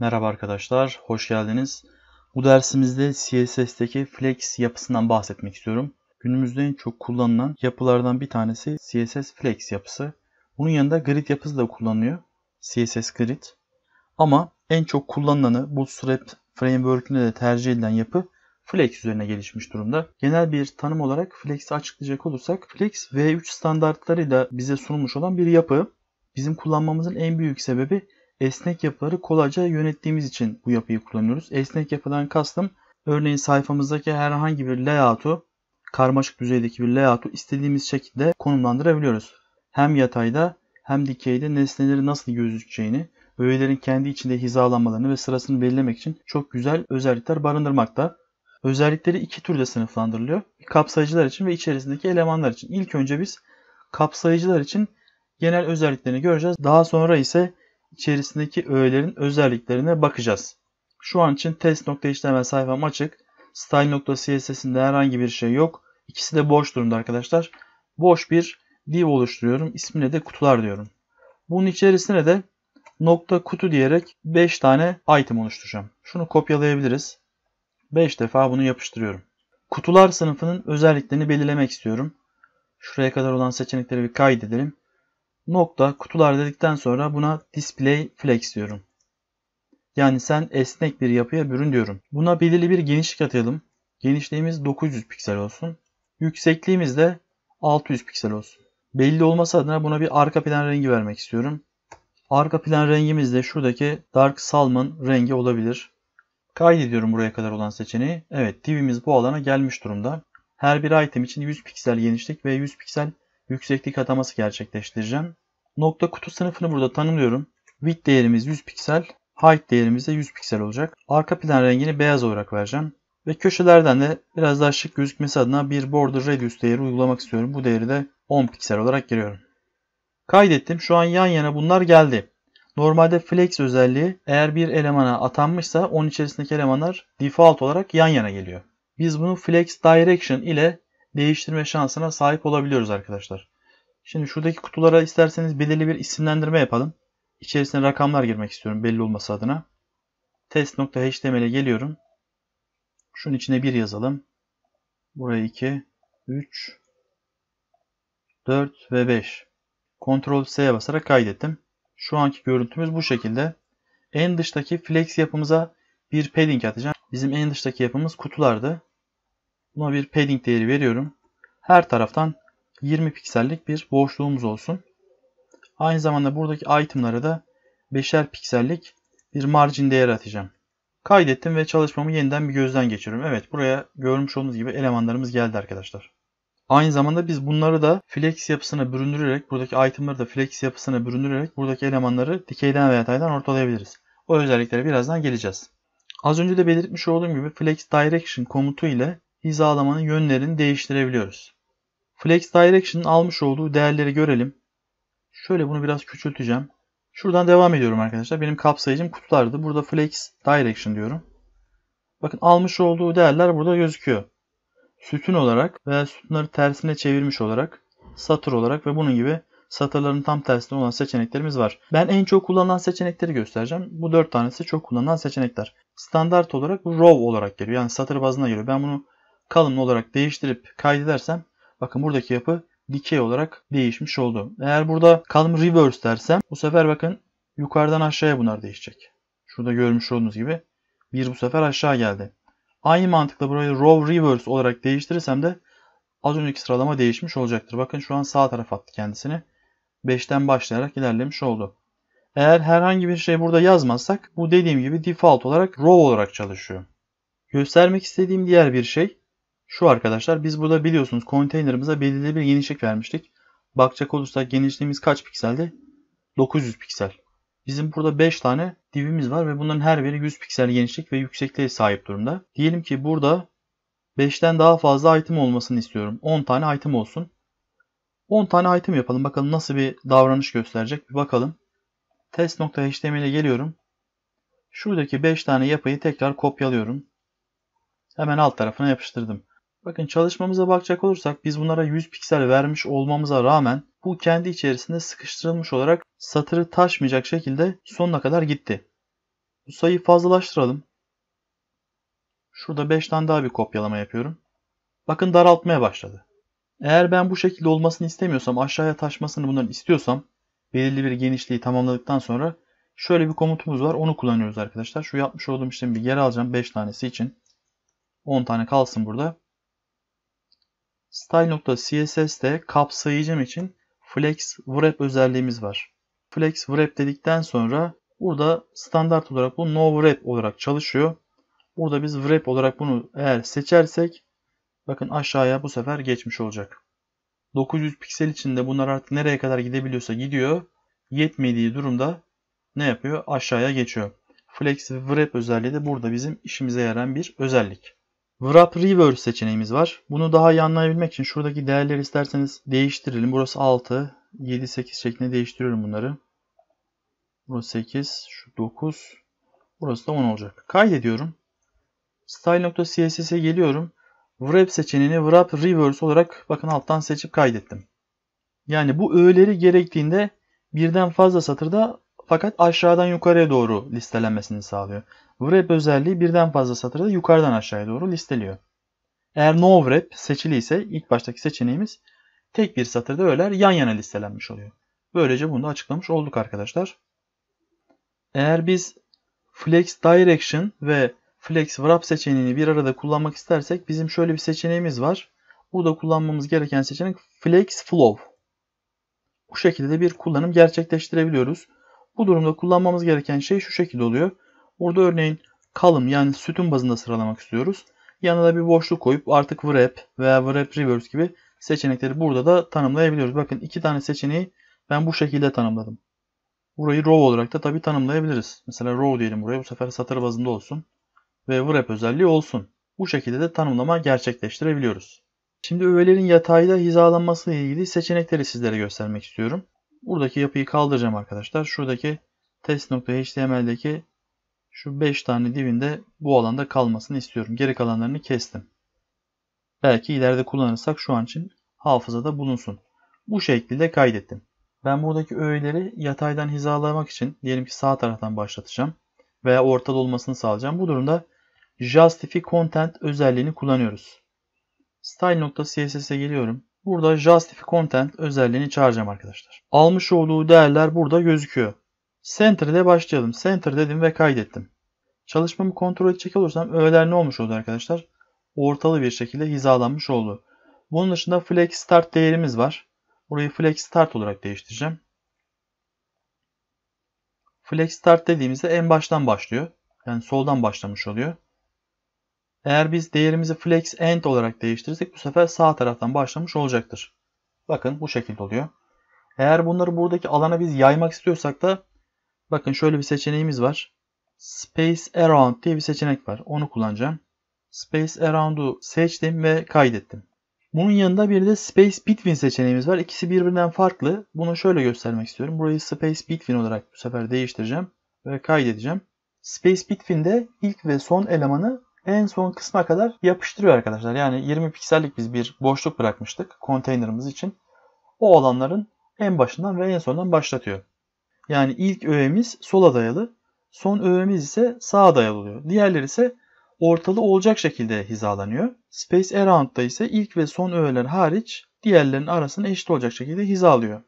Merhaba arkadaşlar, hoş geldiniz. Bu dersimizde CSS'teki flex yapısından bahsetmek istiyorum. Günümüzde en çok kullanılan yapılardan bir tanesi CSS flex yapısı. Bunun yanında grid yapısı da kullanılıyor. CSS grid. Ama en çok kullanılanı Bootstrap framework'ünde de tercih edilen yapı Flex üzerine gelişmiş durumda. Genel bir tanım olarak Flex'i açıklayacak olursak Flex V3 standartlarıyla bize sunulmuş olan bir yapı. Bizim kullanmamızın en büyük sebebi esnek yapıları kolayca yönettiğimiz için bu yapıyı kullanıyoruz. Esnek yapıdan kastım örneğin sayfamızdaki herhangi bir layout'u karmaşık düzeydeki bir layout'u istediğimiz şekilde konumlandırabiliyoruz. Hem yatayda hem dikeyde nesneleri nasıl gözükeceğini, öğelerin kendi içinde hizalanmalarını ve sırasını belirlemek için çok güzel özellikler barındırmakta. Özellikleri iki türde sınıflandırılıyor. Kapsayıcılar için ve içerisindeki elemanlar için. İlk önce biz kapsayıcılar için genel özelliklerini göreceğiz. Daha sonra ise içerisindeki öğelerin özelliklerine bakacağız. Şu an için test.html sayfam açık. Style.css'inde herhangi bir şey yok. İkisi de boş durumda arkadaşlar. Boş bir div oluşturuyorum. İsmine de kutular diyorum. Bunun içerisine de nokta kutu diyerek 5 tane item oluşturacağım. Şunu kopyalayabiliriz. 5 defa bunu yapıştırıyorum. Kutular sınıfının özelliklerini belirlemek istiyorum. Şuraya kadar olan seçenekleri bir kaydedelim nokta kutular dedikten sonra buna display flex diyorum. Yani sen esnek bir yapıya bürün diyorum. Buna belirli bir genişlik atayalım. Genişliğimiz 900 piksel olsun. Yüksekliğimiz de 600 piksel olsun. Belli olması adına buna bir arka plan rengi vermek istiyorum. Arka plan rengimiz de şuradaki Dark Salmon rengi olabilir. Kaydediyorum buraya kadar olan seçeneği. Evet divimiz bu alana gelmiş durumda. Her bir item için 100 piksel genişlik ve 100 piksel yükseklik ataması gerçekleştireceğim. Nokta kutu sınıfını burada tanımlıyorum. Width değerimiz 100 piksel, height değerimiz de 100 piksel olacak. Arka plan rengini beyaz olarak vereceğim. Ve köşelerden de biraz daha şık gözükmesi adına bir border radius değeri uygulamak istiyorum. Bu değeri de 10 piksel olarak giriyorum. Kaydettim. Şu an yan yana bunlar geldi. Normalde flex özelliği eğer bir elemana atanmışsa onun içerisindeki elemanlar default olarak yan yana geliyor. Biz bunu flex direction ile değiştirme şansına sahip olabiliyoruz arkadaşlar. Şimdi şuradaki kutulara isterseniz belirli bir isimlendirme yapalım. İçerisine rakamlar girmek istiyorum belli olması adına. Test.html'e geliyorum. Şunun içine 1 yazalım. Buraya 2, 3, 4 ve 5. Ctrl S'ye basarak kaydettim. Şu anki görüntümüz bu şekilde. En dıştaki flex yapımıza bir padding atacağım. Bizim en dıştaki yapımız kutulardı. Buna bir padding değeri veriyorum. Her taraftan 20 piksellik bir boşluğumuz olsun. Aynı zamanda buradaki itemlara da 5'er piksellik bir margin değer atacağım. Kaydettim ve çalışmamı yeniden bir gözden geçiriyorum. Evet buraya görmüş olduğunuz gibi elemanlarımız geldi arkadaşlar. Aynı zamanda biz bunları da flex yapısına büründürerek, buradaki itemları da flex yapısına büründürerek buradaki elemanları dikeyden veya yataydan ortalayabiliriz. O özelliklere birazdan geleceğiz. Az önce de belirtmiş olduğum gibi flex direction komutu ile hizalamanın yönlerini değiştirebiliyoruz. Flex Direction'ın almış olduğu değerleri görelim. Şöyle bunu biraz küçülteceğim. Şuradan devam ediyorum arkadaşlar. Benim kapsayıcım kutulardı. Burada Flex Direction diyorum. Bakın almış olduğu değerler burada gözüküyor. Sütun olarak veya sütunları tersine çevirmiş olarak, satır olarak ve bunun gibi satırların tam tersine olan seçeneklerimiz var. Ben en çok kullanılan seçenekleri göstereceğim. Bu dört tanesi çok kullanılan seçenekler. Standart olarak bu row olarak geliyor. Yani satır bazına geliyor. Ben bunu kalınlı olarak değiştirip kaydedersem bakın buradaki yapı dikey olarak değişmiş oldu. Eğer burada column reverse dersem bu sefer bakın yukarıdan aşağıya bunlar değişecek. Şurada görmüş olduğunuz gibi bir bu sefer aşağı geldi. Aynı mantıkla burayı row reverse olarak değiştirirsem de az önceki sıralama değişmiş olacaktır. Bakın şu an sağ taraf attı kendisini. 5'ten başlayarak ilerlemiş oldu. Eğer herhangi bir şey burada yazmazsak bu dediğim gibi default olarak row olarak çalışıyor. Göstermek istediğim diğer bir şey şu arkadaşlar biz burada biliyorsunuz konteynerımıza belirli bir genişlik vermiştik. Bakacak olursak genişliğimiz kaç pikseldi? 900 piksel. Bizim burada 5 tane divimiz var ve bunların her biri 100 piksel genişlik ve yüksekliğe sahip durumda. Diyelim ki burada 5'ten daha fazla item olmasını istiyorum. 10 tane item olsun. 10 tane item yapalım. Bakalım nasıl bir davranış gösterecek. Bir bakalım. Test.html ile geliyorum. Şuradaki 5 tane yapıyı tekrar kopyalıyorum. Hemen alt tarafına yapıştırdım. Bakın çalışmamıza bakacak olursak biz bunlara 100 piksel vermiş olmamıza rağmen bu kendi içerisinde sıkıştırılmış olarak satırı taşmayacak şekilde sonuna kadar gitti. Bu sayıyı fazlalaştıralım. Şurada 5 tane daha bir kopyalama yapıyorum. Bakın daraltmaya başladı. Eğer ben bu şekilde olmasını istemiyorsam, aşağıya taşmasını bunların istiyorsam, belirli bir genişliği tamamladıktan sonra şöyle bir komutumuz var. Onu kullanıyoruz arkadaşlar. Şu yapmış olduğum işlemi bir geri alacağım 5 tanesi için. 10 tane kalsın burada. Style.css'te kapsayıcım için flex wrap özelliğimiz var. Flex wrap dedikten sonra burada standart olarak bu no wrap olarak çalışıyor. Burada biz wrap olarak bunu eğer seçersek bakın aşağıya bu sefer geçmiş olacak. 900 piksel içinde bunlar artık nereye kadar gidebiliyorsa gidiyor. Yetmediği durumda ne yapıyor? Aşağıya geçiyor. Flex Wrap özelliği de burada bizim işimize yarayan bir özellik. Wrap Reverse seçeneğimiz var. Bunu daha iyi anlayabilmek için şuradaki değerleri isterseniz değiştirelim. Burası 6, 7, 8 şeklinde değiştiriyorum bunları. Burası 8, şu 9, burası da 10 olacak. Kaydediyorum. Style.css'e geliyorum. Wrap seçeneğini Wrap Reverse olarak bakın alttan seçip kaydettim. Yani bu öğeleri gerektiğinde birden fazla satırda fakat aşağıdan yukarıya doğru listelenmesini sağlıyor. Wrap özelliği birden fazla satırda yukarıdan aşağıya doğru listeliyor. Eğer no wrap seçili ise ilk baştaki seçeneğimiz tek bir satırda öler, yan yana listelenmiş oluyor. Böylece bunu da açıklamış olduk arkadaşlar. Eğer biz flex direction ve flex wrap seçeneğini bir arada kullanmak istersek bizim şöyle bir seçeneğimiz var. Bu da kullanmamız gereken seçenek flex flow. Bu şekilde de bir kullanım gerçekleştirebiliyoruz. Bu durumda kullanmamız gereken şey şu şekilde oluyor. Burada örneğin kalım yani sütun bazında sıralamak istiyoruz. Yanına da bir boşluk koyup artık wrap veya wrap reverse gibi seçenekleri burada da tanımlayabiliyoruz. Bakın iki tane seçeneği ben bu şekilde tanımladım. Burayı row olarak da tabii tanımlayabiliriz. Mesela row diyelim buraya. Bu sefer satır bazında olsun. Ve wrap özelliği olsun. Bu şekilde de tanımlama gerçekleştirebiliyoruz. Şimdi öğelerin yatayda hizalanması ile ilgili seçenekleri sizlere göstermek istiyorum. Buradaki yapıyı kaldıracağım arkadaşlar. Şuradaki test.html'deki şu 5 tane dibinde bu alanda kalmasını istiyorum. Geri kalanlarını kestim. Belki ileride kullanırsak şu an için hafızada bulunsun. Bu şekilde kaydettim. Ben buradaki öğeleri yataydan hizalamak için diyelim ki sağ taraftan başlatacağım veya ortada olmasını sağlayacağım. Bu durumda Justify Content özelliğini kullanıyoruz. Style.css'e geliyorum. Burada Justify Content özelliğini çağıracağım arkadaşlar. Almış olduğu değerler burada gözüküyor. Center ile başlayalım. Center dedim ve kaydettim. Çalışmamı kontrol edecek olursam öğeler ne olmuş oldu arkadaşlar? Ortalı bir şekilde hizalanmış oldu. Bunun dışında flex start değerimiz var. Burayı flex start olarak değiştireceğim. Flex start dediğimizde en baştan başlıyor. Yani soldan başlamış oluyor. Eğer biz değerimizi flex end olarak değiştirirsek bu sefer sağ taraftan başlamış olacaktır. Bakın bu şekilde oluyor. Eğer bunları buradaki alana biz yaymak istiyorsak da Bakın şöyle bir seçeneğimiz var. Space Around diye bir seçenek var. Onu kullanacağım. Space Around'u seçtim ve kaydettim. Bunun yanında bir de Space Between seçeneğimiz var. İkisi birbirinden farklı. Bunu şöyle göstermek istiyorum. Burayı Space Between olarak bu sefer değiştireceğim ve kaydedeceğim. Space Between'de ilk ve son elemanı en son kısma kadar yapıştırıyor arkadaşlar. Yani 20 piksellik biz bir boşluk bırakmıştık konteynerımız için. O alanların en başından ve en sondan başlatıyor. Yani ilk öğemiz sola dayalı, son öğemiz ise sağa dayalı oluyor. Diğerleri ise ortalı olacak şekilde hizalanıyor. Space around'da ise ilk ve son öğeler hariç diğerlerinin arasını eşit olacak şekilde hizalıyor.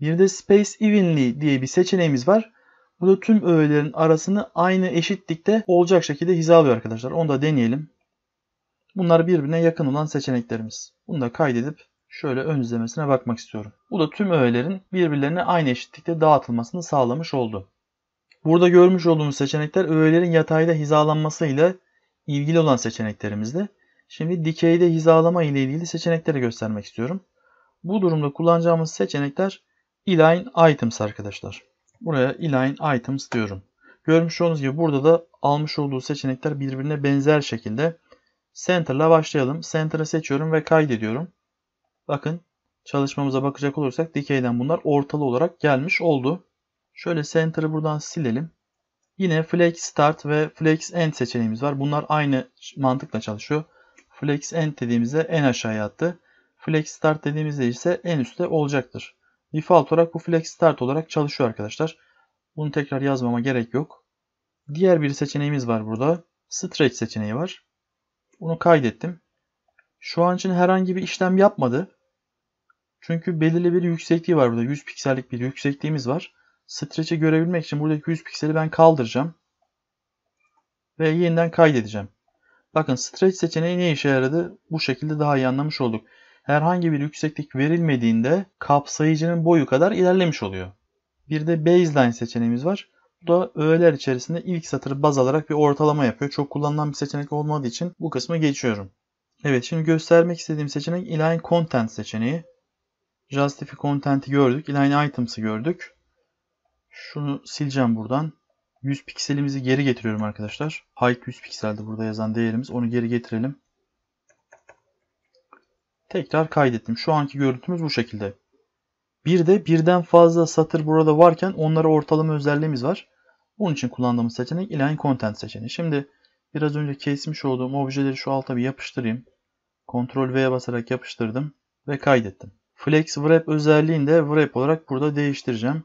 Bir de space evenly diye bir seçeneğimiz var. Bu da tüm öğelerin arasını aynı eşitlikte olacak şekilde hizalıyor arkadaşlar. Onu da deneyelim. Bunlar birbirine yakın olan seçeneklerimiz. Bunu da kaydedip şöyle ön izlemesine bakmak istiyorum. Bu da tüm öğelerin birbirlerine aynı eşitlikte dağıtılmasını sağlamış oldu. Burada görmüş olduğumuz seçenekler öğelerin yatayda hizalanmasıyla ilgili olan seçeneklerimizdi. Şimdi dikeyde hizalama ile ilgili seçenekleri göstermek istiyorum. Bu durumda kullanacağımız seçenekler Align Items arkadaşlar. Buraya Align Items diyorum. Görmüş olduğunuz gibi burada da almış olduğu seçenekler birbirine benzer şekilde. Center'la başlayalım. Center'ı seçiyorum ve kaydediyorum. Bakın çalışmamıza bakacak olursak dikeyden bunlar ortalı olarak gelmiş oldu. Şöyle center'ı buradan silelim. Yine flex start ve flex end seçeneğimiz var. Bunlar aynı mantıkla çalışıyor. Flex end dediğimizde en aşağıya attı. Flex start dediğimizde ise en üstte olacaktır. Default olarak bu flex start olarak çalışıyor arkadaşlar. Bunu tekrar yazmama gerek yok. Diğer bir seçeneğimiz var burada. Stretch seçeneği var. Bunu kaydettim. Şu an için herhangi bir işlem yapmadı. Çünkü belirli bir yüksekliği var burada. 100 piksellik bir yüksekliğimiz var. Stretch'i görebilmek için buradaki 100 pikseli ben kaldıracağım. Ve yeniden kaydedeceğim. Bakın stretch seçeneği ne işe yaradı? Bu şekilde daha iyi anlamış olduk. Herhangi bir yükseklik verilmediğinde kapsayıcının boyu kadar ilerlemiş oluyor. Bir de baseline seçeneğimiz var. Bu da öğeler içerisinde ilk satırı baz alarak bir ortalama yapıyor. Çok kullanılan bir seçenek olmadığı için bu kısmı geçiyorum. Evet şimdi göstermek istediğim seçenek inline content seçeneği. Justify Content'i gördük. Inline Items'ı gördük. Şunu sileceğim buradan. 100 pikselimizi geri getiriyorum arkadaşlar. Height 100 pikseldi burada yazan değerimiz. Onu geri getirelim. Tekrar kaydettim. Şu anki görüntümüz bu şekilde. Bir de birden fazla satır burada varken onlara ortalama özelliğimiz var. Onun için kullandığımız seçenek inline content seçeneği. Şimdi biraz önce kesmiş olduğum objeleri şu alta bir yapıştırayım. Ctrl V'ye basarak yapıştırdım ve kaydettim. Flex Wrap özelliğini de Wrap olarak burada değiştireceğim.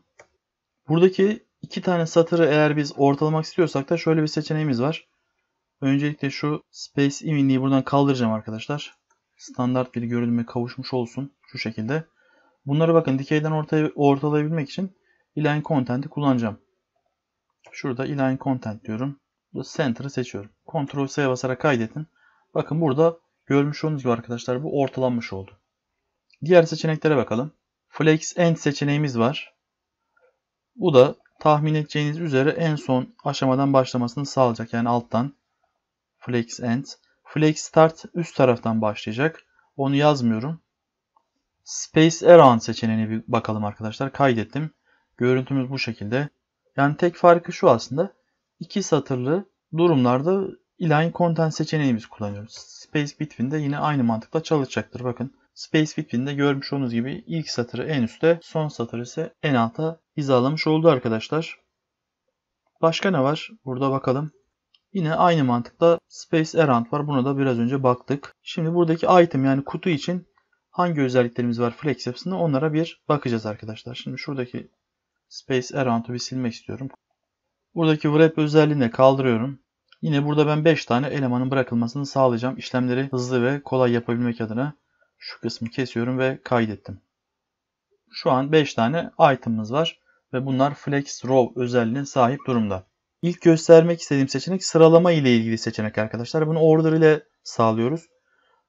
Buradaki iki tane satırı eğer biz ortalamak istiyorsak da şöyle bir seçeneğimiz var. Öncelikle şu Space Iminliği buradan kaldıracağım arkadaşlar. Standart bir görünüme kavuşmuş olsun. Şu şekilde. Bunları bakın dikeyden ortaya, ortalayabilmek için Align Content'i kullanacağım. Şurada Align Content diyorum. Burada Center'ı seçiyorum. Ctrl C basarak kaydetin. Bakın burada görmüş olduğunuz gibi arkadaşlar bu ortalanmış oldu. Diğer seçeneklere bakalım. Flex End seçeneğimiz var. Bu da tahmin edeceğiniz üzere en son aşamadan başlamasını sağlayacak. Yani alttan Flex End. Flex Start üst taraftan başlayacak. Onu yazmıyorum. Space Around seçeneğine bir bakalım arkadaşlar. Kaydettim. Görüntümüz bu şekilde. Yani tek farkı şu aslında. iki satırlı durumlarda Inline content seçeneğimizi kullanıyoruz. Space between de yine aynı mantıkla çalışacaktır. Bakın Space Between'de görmüş olduğunuz gibi ilk satırı en üstte, son satırı ise en alta hizalamış oldu arkadaşlar. Başka ne var? Burada bakalım. Yine aynı mantıkla Space Errand var. Buna da biraz önce baktık. Şimdi buradaki item yani kutu için hangi özelliklerimiz var Flex yapısında onlara bir bakacağız arkadaşlar. Şimdi şuradaki Space Errand'ı bir silmek istiyorum. Buradaki Wrap özelliğini de kaldırıyorum. Yine burada ben 5 tane elemanın bırakılmasını sağlayacağım. İşlemleri hızlı ve kolay yapabilmek adına şu kısmı kesiyorum ve kaydettim. Şu an 5 tane item'ımız var ve bunlar Flex Row özelliğine sahip durumda. İlk göstermek istediğim seçenek sıralama ile ilgili seçenek arkadaşlar. Bunu order ile sağlıyoruz.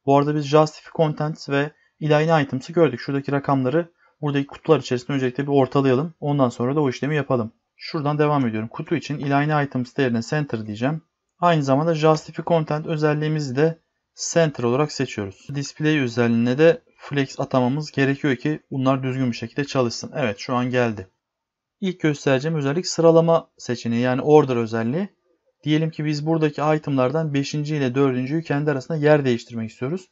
Bu arada biz Justify Content ve Inline Items'ı gördük. Şuradaki rakamları buradaki kutular içerisinde öncelikle bir ortalayalım. Ondan sonra da o işlemi yapalım. Şuradan devam ediyorum. Kutu için Inline Items değerine Center diyeceğim. Aynı zamanda Justify Content özelliğimizi de Center olarak seçiyoruz. Display özelliğine de Flex atamamız gerekiyor ki bunlar düzgün bir şekilde çalışsın. Evet şu an geldi. İlk göstereceğim özellik sıralama seçeneği yani order özelliği. Diyelim ki biz buradaki itemlardan 5. ile 4.'yü kendi arasında yer değiştirmek istiyoruz.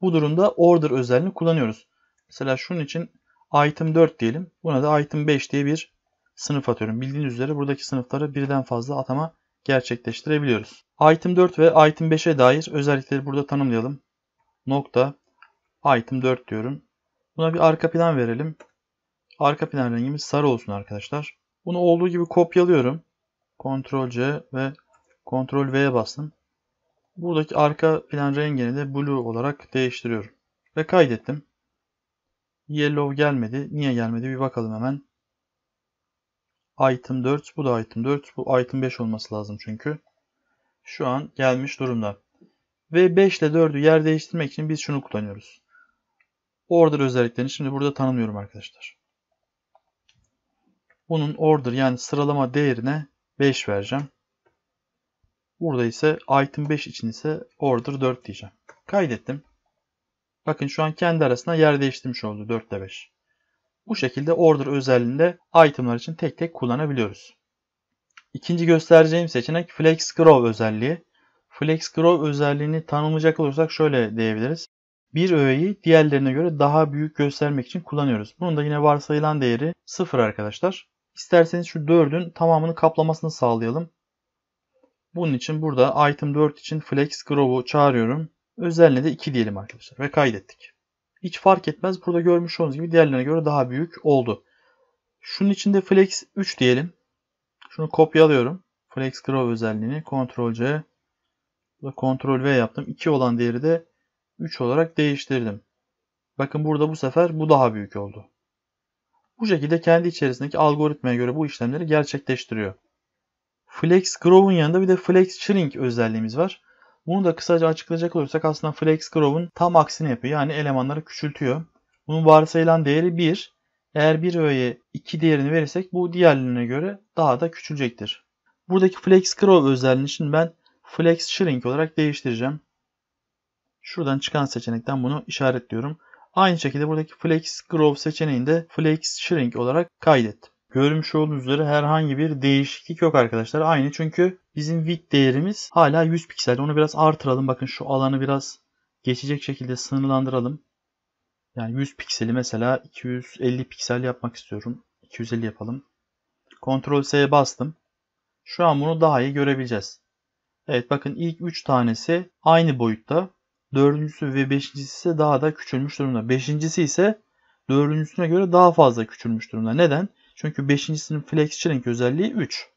Bu durumda order özelliğini kullanıyoruz. Mesela şunun için item 4 diyelim. Buna da item 5 diye bir sınıf atıyorum. Bildiğiniz üzere buradaki sınıfları birden fazla atama gerçekleştirebiliyoruz. Item 4 ve item 5'e dair özellikleri burada tanımlayalım. Nokta item 4 diyorum. Buna bir arka plan verelim. Arka plan rengimiz sarı olsun arkadaşlar. Bunu olduğu gibi kopyalıyorum. Ctrl C ve Ctrl V'ye bastım. Buradaki arka plan rengini de blue olarak değiştiriyorum. Ve kaydettim. Yellow gelmedi. Niye gelmedi bir bakalım hemen item 4 bu da item 4 bu item 5 olması lazım çünkü. Şu an gelmiş durumda. Ve 5 ile 4'ü yer değiştirmek için biz şunu kullanıyoruz. Order özelliklerini şimdi burada tanımlıyorum arkadaşlar. Bunun order yani sıralama değerine 5 vereceğim. Burada ise item 5 için ise order 4 diyeceğim. Kaydettim. Bakın şu an kendi arasında yer değiştirmiş oldu 4 ile 5. Bu şekilde order özelliğinde itemlar için tek tek kullanabiliyoruz. İkinci göstereceğim seçenek Flex Grow özelliği. Flex Grow özelliğini tanımlayacak olursak şöyle diyebiliriz. Bir öğeyi diğerlerine göre daha büyük göstermek için kullanıyoruz. Bunun da yine varsayılan değeri 0 arkadaşlar. İsterseniz şu 4'ün tamamını kaplamasını sağlayalım. Bunun için burada item 4 için flex grow'u çağırıyorum. Özelliğine de 2 diyelim arkadaşlar ve kaydettik hiç fark etmez. Burada görmüş olduğunuz gibi diğerlerine göre daha büyük oldu. Şunun içinde flex 3 diyelim. Şunu kopyalıyorum. Flex grow özelliğini Ctrl C burada Ctrl V yaptım. 2 olan değeri de 3 olarak değiştirdim. Bakın burada bu sefer bu daha büyük oldu. Bu şekilde kendi içerisindeki algoritmaya göre bu işlemleri gerçekleştiriyor. Flex Grow'un yanında bir de Flex Shrink özelliğimiz var. Bunu da kısaca açıklayacak olursak aslında flex grow'un tam aksini yapıyor. Yani elemanları küçültüyor. Bunun varsayılan değeri 1. Eğer bir öğeye 2 değerini verirsek bu diğerlerine göre daha da küçülecektir. Buradaki flex grow özelliğini için ben flex shrink olarak değiştireceğim. Şuradan çıkan seçenekten bunu işaretliyorum. Aynı şekilde buradaki flex grow seçeneğinde flex shrink olarak kaydet. Görmüş olduğunuz üzere herhangi bir değişiklik yok arkadaşlar. Aynı çünkü bizim width değerimiz hala 100 piksel. Onu biraz artıralım. Bakın şu alanı biraz geçecek şekilde sınırlandıralım. Yani 100 pikseli mesela 250 piksel yapmak istiyorum. 250 yapalım. Ctrl S'ye bastım. Şu an bunu daha iyi görebileceğiz. Evet bakın ilk 3 tanesi aynı boyutta. Dördüncüsü ve beşincisi ise daha da küçülmüş durumda. Beşincisi ise dördüncüsüne göre daha fazla küçülmüş durumda. Neden? Çünkü 5. sınıf flex shrink özelliği 3.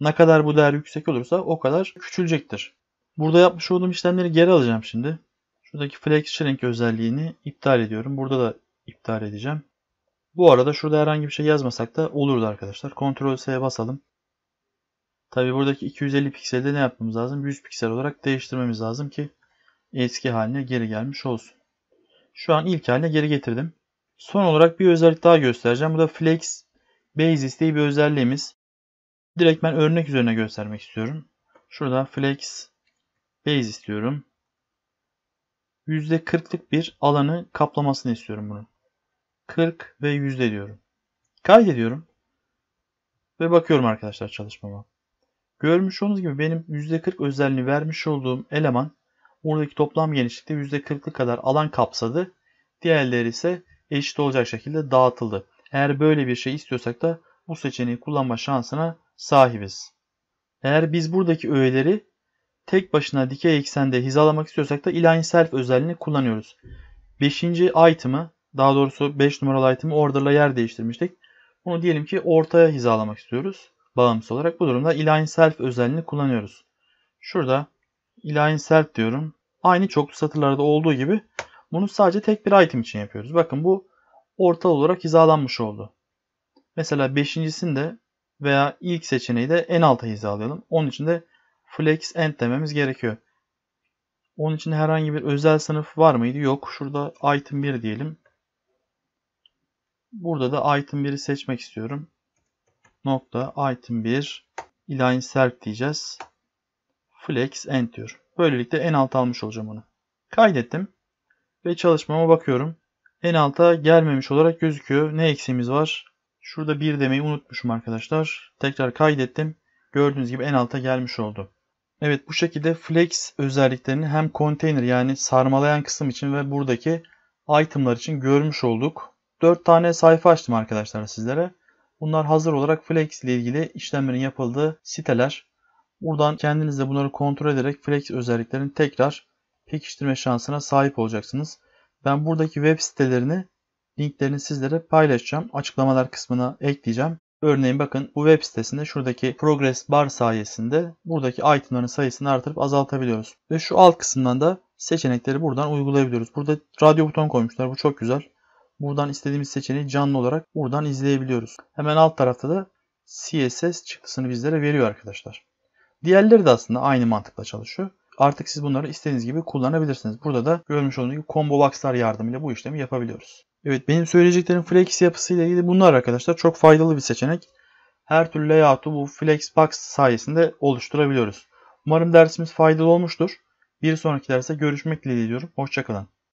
Ne kadar bu değer yüksek olursa o kadar küçülecektir. Burada yapmış olduğum işlemleri geri alacağım şimdi. Şuradaki flex shrink özelliğini iptal ediyorum. Burada da iptal edeceğim. Bu arada şurada herhangi bir şey yazmasak da olurdu arkadaşlar. Ctrl S'ye basalım. Tabi buradaki 250 pikselde ne yapmamız lazım? 100 piksel olarak değiştirmemiz lazım ki eski haline geri gelmiş olsun. Şu an ilk haline geri getirdim. Son olarak bir özellik daha göstereceğim. Bu da Flex Base isteği bir özelliğimiz. Direkt ben örnek üzerine göstermek istiyorum. Şurada flex base istiyorum. %40'lık bir alanı kaplamasını istiyorum bunun. 40 ve yüzde diyorum. Kaydediyorum. Ve bakıyorum arkadaşlar çalışmama. Görmüş olduğunuz gibi benim %40 özelliğini vermiş olduğum eleman buradaki toplam genişlikte %40'lık kadar alan kapsadı. Diğerleri ise eşit olacak şekilde dağıtıldı. Eğer böyle bir şey istiyorsak da bu seçeneği kullanma şansına sahibiz. Eğer biz buradaki öğeleri tek başına dikey eksende hizalamak istiyorsak da align self özelliğini kullanıyoruz. 5. item'ı daha doğrusu 5 numaralı item'ı order'la yer değiştirmiştik. Bunu diyelim ki ortaya hizalamak istiyoruz. Bağımsız olarak bu durumda align self özelliğini kullanıyoruz. Şurada align self diyorum. Aynı çoklu satırlarda olduğu gibi bunu sadece tek bir item için yapıyoruz. Bakın bu ortal olarak hizalanmış oldu. Mesela beşincisinde veya ilk seçeneği de en alta hizalayalım. Onun için de flex end dememiz gerekiyor. Onun için herhangi bir özel sınıf var mıydı? Yok. Şurada item 1 diyelim. Burada da item 1'i seçmek istiyorum. Nokta item 1 inline self diyeceğiz. Flex end diyor. Böylelikle en alt almış olacağım onu. Kaydettim ve çalışmama bakıyorum en alta gelmemiş olarak gözüküyor. Ne eksiğimiz var? Şurada bir demeyi unutmuşum arkadaşlar. Tekrar kaydettim. Gördüğünüz gibi en alta gelmiş oldu. Evet bu şekilde flex özelliklerini hem container yani sarmalayan kısım için ve buradaki itemlar için görmüş olduk. 4 tane sayfa açtım arkadaşlar sizlere. Bunlar hazır olarak flex ile ilgili işlemlerin yapıldığı siteler. Buradan kendiniz de bunları kontrol ederek flex özelliklerini tekrar pekiştirme şansına sahip olacaksınız. Ben buradaki web sitelerini linklerini sizlere paylaşacağım. Açıklamalar kısmına ekleyeceğim. Örneğin bakın bu web sitesinde şuradaki progress bar sayesinde buradaki itemların sayısını artırıp azaltabiliyoruz. Ve şu alt kısımdan da seçenekleri buradan uygulayabiliyoruz. Burada radyo buton koymuşlar. Bu çok güzel. Buradan istediğimiz seçeneği canlı olarak buradan izleyebiliyoruz. Hemen alt tarafta da CSS çıktısını bizlere veriyor arkadaşlar. Diğerleri de aslında aynı mantıkla çalışıyor. Artık siz bunları istediğiniz gibi kullanabilirsiniz. Burada da görmüş olduğunuz gibi combo box'lar yardımıyla bu işlemi yapabiliyoruz. Evet benim söyleyeceklerim flex yapısıyla ilgili bunlar arkadaşlar. Çok faydalı bir seçenek. Her türlü layout'u bu flex box sayesinde oluşturabiliyoruz. Umarım dersimiz faydalı olmuştur. Bir sonraki derse görüşmek dileğiyle diyorum. Hoşçakalın.